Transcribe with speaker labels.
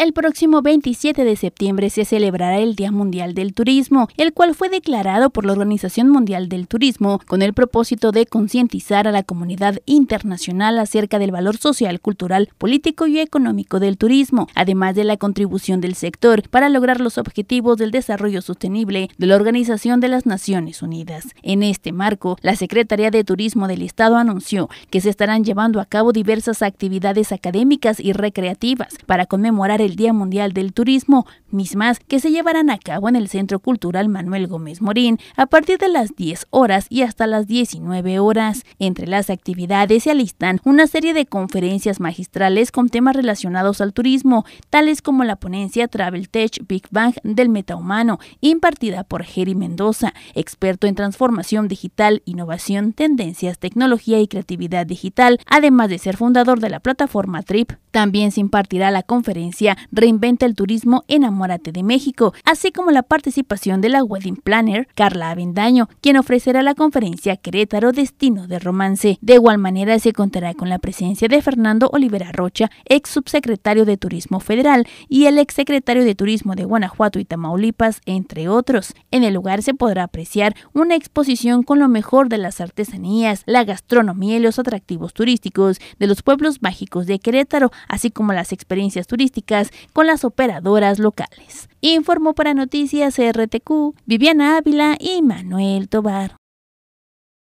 Speaker 1: El próximo 27 de septiembre se celebrará el Día Mundial del Turismo, el cual fue declarado por la Organización Mundial del Turismo con el propósito de concientizar a la comunidad internacional acerca del valor social, cultural, político y económico del turismo, además de la contribución del sector para lograr los objetivos del desarrollo sostenible de la Organización de las Naciones Unidas. En este marco, la Secretaría de Turismo del Estado anunció que se estarán llevando a cabo diversas actividades académicas y recreativas para conmemorar el Día Mundial del Turismo, mismas que se llevarán a cabo en el Centro Cultural Manuel Gómez Morín a partir de las 10 horas y hasta las 19 horas. Entre las actividades se alistan una serie de conferencias magistrales con temas relacionados al turismo, tales como la ponencia Travel Tech Big Bang del metahumano, impartida por Jerry Mendoza, experto en transformación digital, innovación, tendencias, tecnología y creatividad digital, además de ser fundador de la plataforma Trip. También se impartirá la conferencia Reinventa el Turismo, Enamórate de México, así como la participación de la wedding planner Carla Avendaño, quien ofrecerá la conferencia Querétaro Destino de Romance. De igual manera se contará con la presencia de Fernando Olivera Rocha, ex subsecretario de Turismo Federal y el ex secretario de Turismo de Guanajuato y Tamaulipas, entre otros. En el lugar se podrá apreciar una exposición con lo mejor de las artesanías, la gastronomía y los atractivos turísticos de los pueblos mágicos de Querétaro, así como las experiencias turísticas con las operadoras locales. Informó para Noticias RTQ Viviana Ávila y Manuel Tobar.